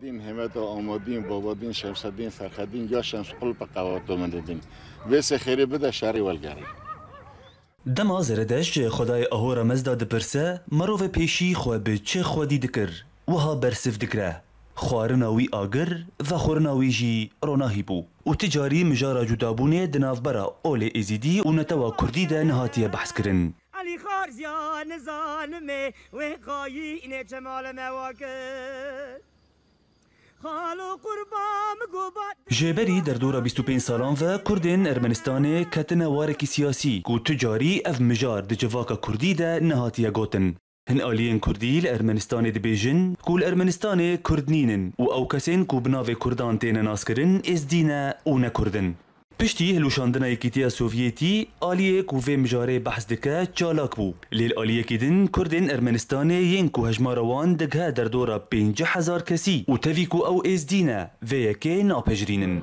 دین همت و آمادین بابادین شمسدین سرخدین یا شمس قلب قواتو من دیدین ویس خیری بده شاری والگاری دما زردش خدای اهور مزدا دپرسه مروف پیشی خو به چه خودی دکر وها برسف دکره خوارناوی آگر و خورناوی جی روناهی بو و تجاری مجارا جدابونه دنافبرا اول ازیدی و نتوا کردی ده نهاتیه بحث کرن علی خارزیان زانمه و قایی این جمال مواکر جبری در دورا 25 سالان و کردین ارمنستان کتن وارکی سیاسی کو تجاری اف مجار د جواک کردی ده نهاتیه گوتن هن آلیین کردی لارمنستان بیجن کول ارمنستان کردنینن و او کسین کو بناو کردان تین از دینه او نکردن پشتی هلوشاندنا یکیتی سوفیتی آلیه کو وی مجاره بحث دکه چالاک بو لیل آلیه کدن کردن ارمنستان ین کو هجماروان دگه در دورا پینج هزار کسی و کو او از دینه و یکی ناپجرینن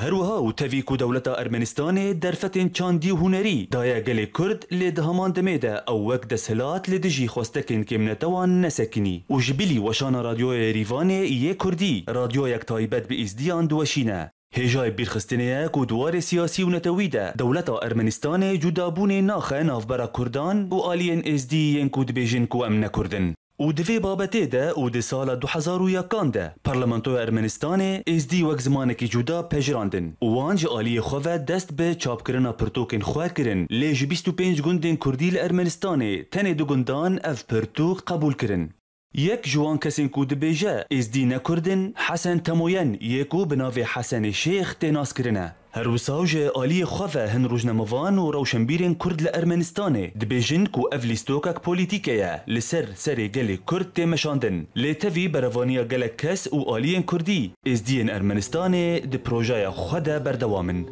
هروها و تفی کو دولت ارمنستان در فتن چاندی و هنری دایا گل کرد لی دهمان دمیده او وک سلات لی دجی خواستکن کم نتوان نسکنی و جبیلی وشان رادیو ریوان یه کردی رادیو یک تایبت به ازدیان دوشینه هجای بیرخستنه کو دوار سیاسی و نتویده دولت ارمنستان جدابون ناخه نافبر کردان و آلین ازدی ین کود بیجن کو امن نکردن و دوی بابته ده او ده سال 2001 ده پارلمانتو ارمنستان از دی وک زمانه کی جدا پجراندن وانج عالی خو دست به چاپ چاپکرنا پرتوکن خو کرن لیج 25 گندن کردی ارمنستان تنه دو گندان اف پرتوک قبول کرن یک جوان کسی کود دبیجه از دین کردن حسن تموین یکو بنافی حسن شیخ تناس کرنه هر وساوج آلی خوفه هن روجنموان و روشنبیرین کرد لأرمنستانه دبیجن کو اف لیستوکک پولیتیکه لسر سر گل کرد تیمشاندن لیتوی بروانیا گلک کس و آلین کردی از دین ارمنستانه د پروژه خود بردوامن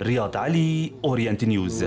ریاض علی اورینت نیوز